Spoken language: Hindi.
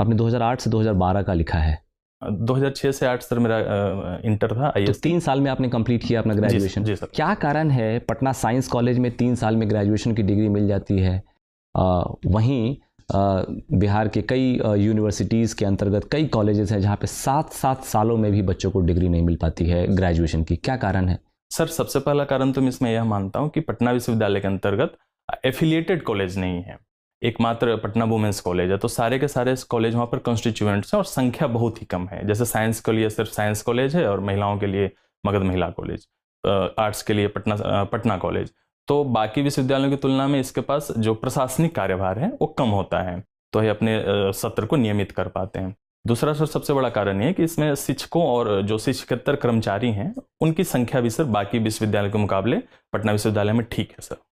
आपने 2008 से 2012 का लिखा है 2006 से 8 सर मेरा इंटर था आई तो तीन साल में आपने कंप्लीट किया अपना ग्रेजुएशन जी, जी सर क्या कारण है पटना साइंस कॉलेज में तीन साल में ग्रेजुएशन की डिग्री मिल जाती है आ, वहीं आ, बिहार के कई यूनिवर्सिटीज़ के अंतर्गत कई कॉलेजेस हैं जहाँ पे सात सात सालों में भी बच्चों को डिग्री नहीं मिल पाती है ग्रेजुएशन की क्या कारण है सर सबसे पहला कारण तो मैं इसमें यह मानता हूँ कि पटना विश्वविद्यालय के अंतर्गत एफिलिएटेड कॉलेज नहीं है एकमात्र पटना वुमेंस कॉलेज है तो सारे के सारे कॉलेज वहाँ पर कॉन्स्टिट्यूएंट्स हैं और संख्या बहुत ही कम है जैसे साइंस के लिए सिर्फ साइंस कॉलेज है और महिलाओं के लिए मगध महिला कॉलेज आर्ट्स के लिए पटना पटना कॉलेज तो बाकी विश्वविद्यालयों की तुलना में इसके पास जो प्रशासनिक कार्यभार है वो कम होता है तो ये अपने सत्र को नियमित कर पाते हैं दूसरा सर सबसे बड़ा कारण ये कि इसमें शिक्षकों और जो शिक्षकतर कर्मचारी हैं उनकी संख्या भी सर बाकी विश्वविद्यालय के मुकाबले पटना विश्वविद्यालय में ठीक है सर